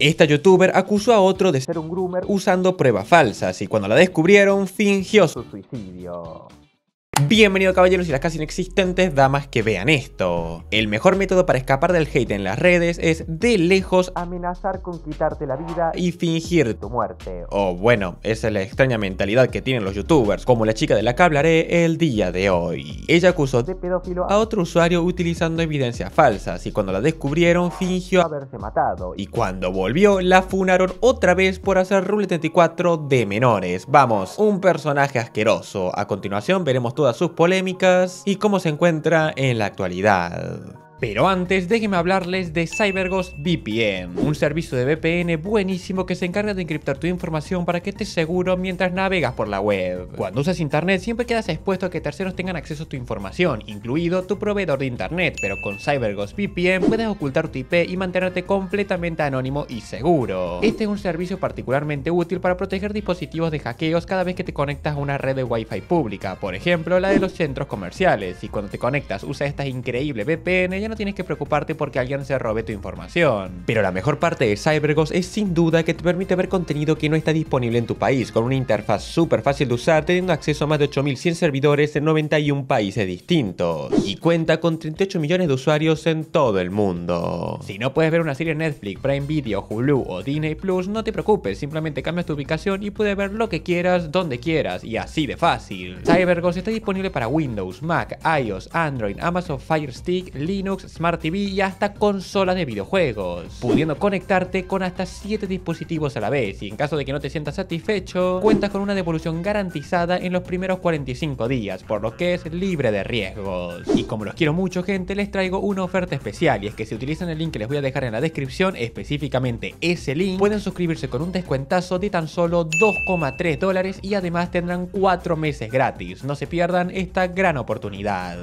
Esta youtuber acusó a otro de ser un groomer usando pruebas falsas y cuando la descubrieron fingió su suicidio. Bienvenido caballeros y las casi inexistentes damas que vean esto. El mejor método para escapar del hate en las redes es de lejos amenazar con quitarte la vida y fingir tu muerte. O bueno, esa es la extraña mentalidad que tienen los youtubers, como la chica de la que hablaré el día de hoy. Ella acusó de pedófilo a otro usuario utilizando evidencias falsas y cuando la descubrieron fingió haberse matado y cuando volvió la funaron otra vez por hacer Rule 34 de menores. Vamos, un personaje asqueroso. A continuación veremos todo sus polémicas y cómo se encuentra en la actualidad. Pero antes, déjenme hablarles de CyberGhost VPN, un servicio de VPN buenísimo que se encarga de encriptar tu información para que estés seguro mientras navegas por la web. Cuando usas internet siempre quedas expuesto a que terceros tengan acceso a tu información, incluido tu proveedor de internet, pero con CyberGhost VPN puedes ocultar tu IP y mantenerte completamente anónimo y seguro. Este es un servicio particularmente útil para proteger dispositivos de hackeos cada vez que te conectas a una red de Wi-Fi pública, por ejemplo la de los centros comerciales, y cuando te conectas usa esta increíble VPN no tienes que preocuparte porque alguien se robe tu información. Pero la mejor parte de CyberGhost es sin duda que te permite ver contenido que no está disponible en tu país, con una interfaz súper fácil de usar, teniendo acceso a más de 8100 servidores en 91 países distintos. Y cuenta con 38 millones de usuarios en todo el mundo. Si no puedes ver una serie en Netflix, Prime Video, Hulu o Disney Plus, no te preocupes, simplemente cambias tu ubicación y puedes ver lo que quieras, donde quieras, y así de fácil. CyberGhost está disponible para Windows, Mac, iOS, Android, Amazon Fire Stick, Linux, Smart TV y hasta consolas de videojuegos, pudiendo conectarte con hasta 7 dispositivos a la vez y en caso de que no te sientas satisfecho, cuentas con una devolución garantizada en los primeros 45 días, por lo que es libre de riesgos. Y como los quiero mucho gente, les traigo una oferta especial y es que si utilizan el link que les voy a dejar en la descripción, específicamente ese link, pueden suscribirse con un descuentazo de tan solo 2,3 dólares y además tendrán 4 meses gratis. No se pierdan esta gran oportunidad.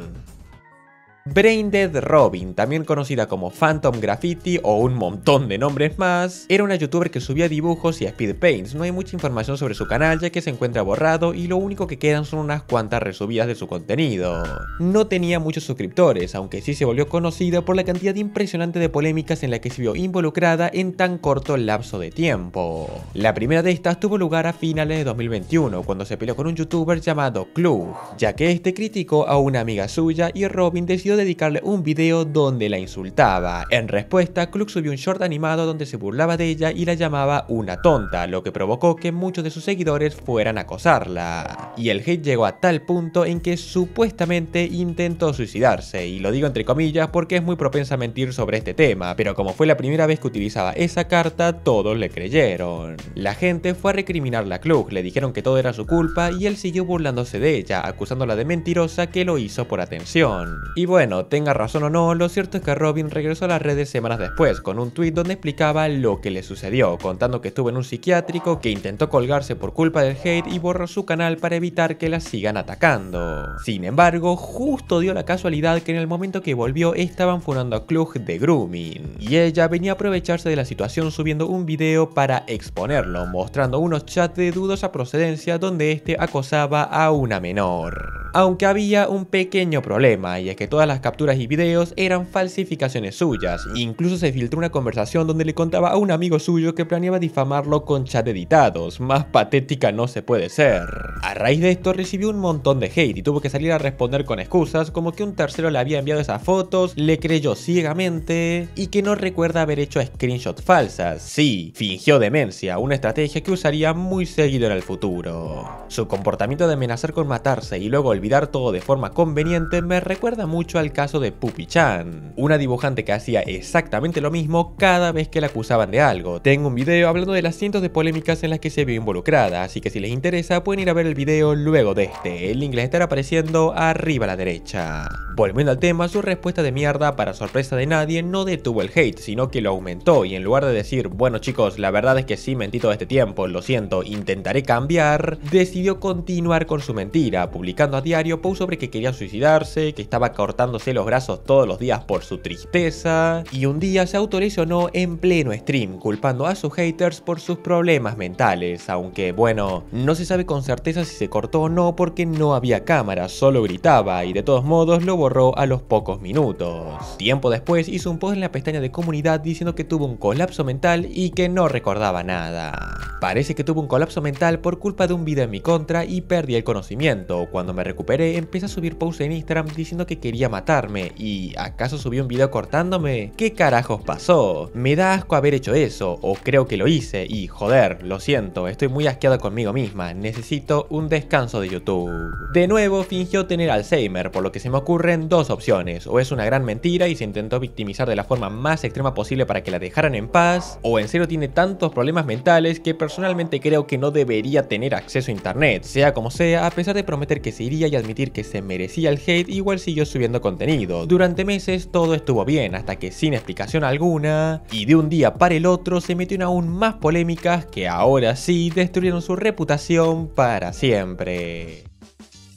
Braindead Robin, también conocida como Phantom Graffiti o un montón de nombres más, era una youtuber que subía dibujos y speed paints. No hay mucha información sobre su canal ya que se encuentra borrado y lo único que quedan son unas cuantas resubidas de su contenido. No tenía muchos suscriptores, aunque sí se volvió conocida por la cantidad impresionante de polémicas en la que se vio involucrada en tan corto lapso de tiempo. La primera de estas tuvo lugar a finales de 2021, cuando se peleó con un youtuber llamado Clue, ya que este criticó a una amiga suya y Robin decidió dedicarle un video donde la insultaba. En respuesta, Klux subió un short animado donde se burlaba de ella y la llamaba una tonta, lo que provocó que muchos de sus seguidores fueran a acosarla. Y el hate llegó a tal punto en que supuestamente intentó suicidarse, y lo digo entre comillas porque es muy propensa a mentir sobre este tema, pero como fue la primera vez que utilizaba esa carta, todos le creyeron. La gente fue a recriminarla a Klux, le dijeron que todo era su culpa y él siguió burlándose de ella, acusándola de mentirosa que lo hizo por atención. Y bueno, bueno, tenga razón o no, lo cierto es que Robin regresó a las redes semanas después con un tuit donde explicaba lo que le sucedió, contando que estuvo en un psiquiátrico, que intentó colgarse por culpa del hate y borró su canal para evitar que la sigan atacando. Sin embargo, justo dio la casualidad que en el momento que volvió estaban funando a Klug de grooming, y ella venía a aprovecharse de la situación subiendo un video para exponerlo, mostrando unos chats de dudosa procedencia donde este acosaba a una menor. Aunque había un pequeño problema, y es que todas las capturas y videos eran falsificaciones suyas. Incluso se filtró una conversación donde le contaba a un amigo suyo que planeaba difamarlo con chat editados. Más patética no se puede ser. A raíz de esto recibió un montón de hate y tuvo que salir a responder con excusas como que un tercero le había enviado esas fotos, le creyó ciegamente y que no recuerda haber hecho screenshots falsas. Sí, fingió demencia, una estrategia que usaría muy seguido en el futuro. Su comportamiento de amenazar con matarse y luego olvidar todo de forma conveniente me recuerda mucho al el caso de Pupi Chan, una dibujante que hacía exactamente lo mismo cada vez que la acusaban de algo. Tengo un video hablando de las cientos de polémicas en las que se vio involucrada, así que si les interesa pueden ir a ver el video luego de este, el link les estará apareciendo arriba a la derecha. Volviendo al tema, su respuesta de mierda, para sorpresa de nadie, no detuvo el hate, sino que lo aumentó y en lugar de decir, bueno chicos, la verdad es que sí mentí todo este tiempo, lo siento, intentaré cambiar, decidió continuar con su mentira, publicando a diario posts sobre que quería suicidarse, que estaba cortando los brazos todos los días por su tristeza, y un día se autolesionó en pleno stream, culpando a sus haters por sus problemas mentales, aunque bueno, no se sabe con certeza si se cortó o no porque no había cámara, solo gritaba y de todos modos lo borró a los pocos minutos. Tiempo después hizo un post en la pestaña de comunidad diciendo que tuvo un colapso mental y que no recordaba nada. Parece que tuvo un colapso mental por culpa de un video en mi contra y perdí el conocimiento. Cuando me recuperé empecé a subir posts en Instagram diciendo que quería matarme y ¿acaso subí un video cortándome? ¿Qué carajos pasó? Me da asco haber hecho eso, o creo que lo hice, y joder, lo siento, estoy muy asqueada conmigo misma, necesito un descanso de YouTube. De nuevo, fingió tener Alzheimer, por lo que se me ocurren dos opciones, o es una gran mentira y se intentó victimizar de la forma más extrema posible para que la dejaran en paz, o en serio tiene tantos problemas mentales que personalmente creo que no debería tener acceso a internet, sea como sea, a pesar de prometer que se iría y admitir que se merecía el hate, igual siguió subiendo contenido. Durante meses todo estuvo bien, hasta que sin explicación alguna, y de un día para el otro se metió en aún más polémicas que ahora sí destruyeron su reputación para siempre.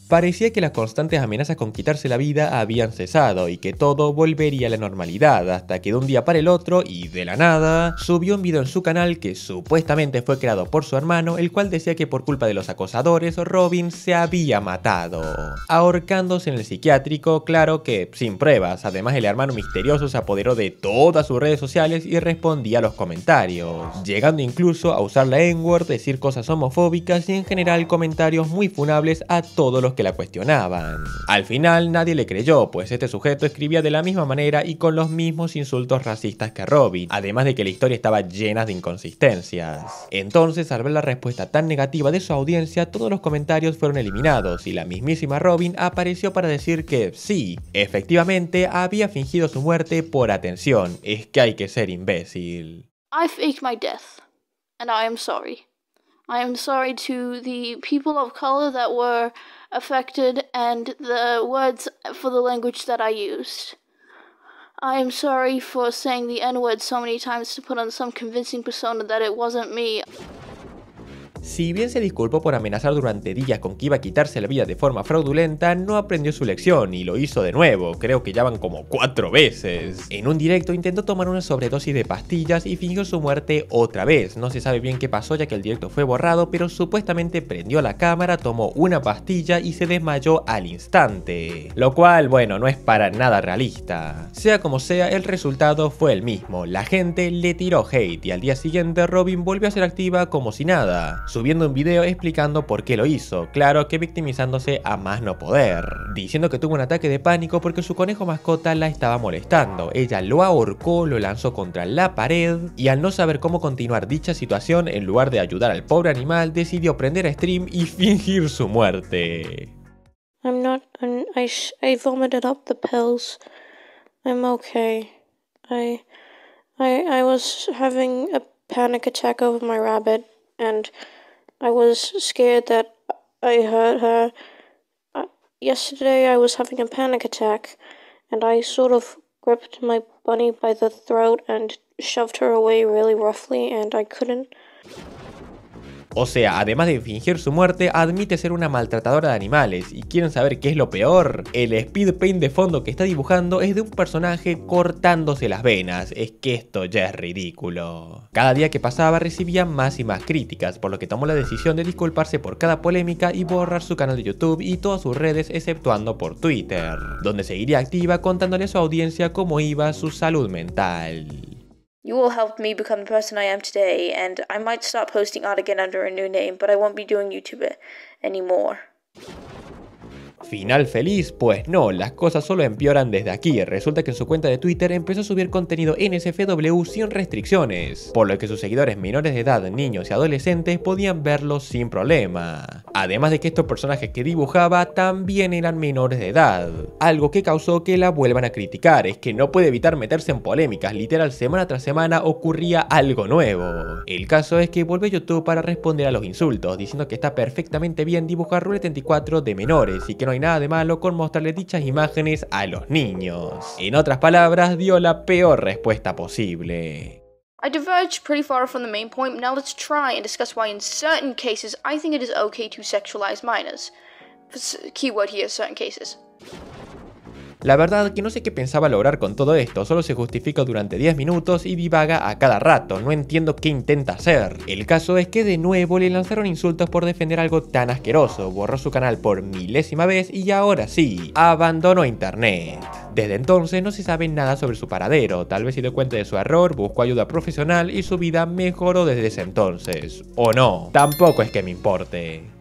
Parecía que las constantes amenazas con quitarse la vida habían cesado y que todo volvería a la normalidad, hasta que de un día para el otro y de la nada, subió un video en su canal que supuestamente fue creado por su hermano, el cual decía que por culpa de los acosadores Robin se había matado. Ahorcándose en el psiquiátrico, claro que sin pruebas, además el hermano misterioso se apoderó de todas sus redes sociales y respondía a los comentarios, llegando incluso a usar la n decir cosas homofóbicas y en general comentarios muy funables a todos los que la cuestionaban. Al final nadie le creyó, pues este sujeto escribía de la misma manera y con los mismos insultos racistas que Robin, además de que la historia estaba llena de inconsistencias. Entonces, al ver la respuesta tan negativa de su audiencia, todos los comentarios fueron eliminados y la mismísima Robin apareció para decir que sí, efectivamente había fingido su muerte por atención, es que hay que ser imbécil. I my death, and I am sorry. I am sorry to the people color that were affected and the words for the language that I used. I am sorry for saying the N word so many times to put on some convincing persona that it wasn't me. Si bien se disculpó por amenazar durante días con que iba a quitarse la vida de forma fraudulenta, no aprendió su lección y lo hizo de nuevo, creo que ya van como cuatro veces. En un directo intentó tomar una sobredosis de pastillas y fingió su muerte otra vez, no se sabe bien qué pasó ya que el directo fue borrado, pero supuestamente prendió la cámara, tomó una pastilla y se desmayó al instante. Lo cual, bueno, no es para nada realista. Sea como sea, el resultado fue el mismo, la gente le tiró hate y al día siguiente Robin volvió a ser activa como si nada subiendo un video explicando por qué lo hizo, claro que victimizándose a más no poder, diciendo que tuvo un ataque de pánico porque su conejo mascota la estaba molestando, ella lo ahorcó, lo lanzó contra la pared y al no saber cómo continuar dicha situación, en lugar de ayudar al pobre animal, decidió prender a stream y fingir su muerte. I'm I was scared that I hurt her. Uh, yesterday I was having a panic attack, and I sort of gripped my bunny by the throat and shoved her away really roughly, and I couldn't. O sea, además de fingir su muerte, admite ser una maltratadora de animales. ¿Y quieren saber qué es lo peor? El speed de fondo que está dibujando es de un personaje cortándose las venas. Es que esto ya es ridículo. Cada día que pasaba recibía más y más críticas, por lo que tomó la decisión de disculparse por cada polémica y borrar su canal de YouTube y todas sus redes exceptuando por Twitter, donde seguiría activa contándole a su audiencia cómo iba su salud mental. You all helped me become the person I am today, and I might start posting art again under a new name, but I won't be doing YouTube anymore. ¿Final feliz? Pues no, las cosas solo empeoran desde aquí. Resulta que en su cuenta de Twitter empezó a subir contenido NSFW sin restricciones, por lo que sus seguidores menores de edad, niños y adolescentes podían verlo sin problema. Además de que estos personajes que dibujaba también eran menores de edad, algo que causó que la vuelvan a criticar, es que no puede evitar meterse en polémicas, literal semana tras semana ocurría algo nuevo. El caso es que vuelve YouTube para responder a los insultos, diciendo que está perfectamente bien dibujar Rule 34 de menores y que no hay nada de malo con mostrarle dichas imágenes a los niños. En otras palabras, dio la peor respuesta posible. I diverged pretty far from the main point. Now let's try and discuss why, in certain cases, I think it is okay to sexualize minors. Keyword here: certain cases. La verdad que no sé qué pensaba lograr con todo esto, solo se justifica durante 10 minutos y divaga a cada rato, no entiendo qué intenta hacer. El caso es que de nuevo le lanzaron insultos por defender algo tan asqueroso, borró su canal por milésima vez y ahora sí, abandonó internet. Desde entonces no se sabe nada sobre su paradero, tal vez se dio cuenta de su error, buscó ayuda profesional y su vida mejoró desde ese entonces. O no, tampoco es que me importe.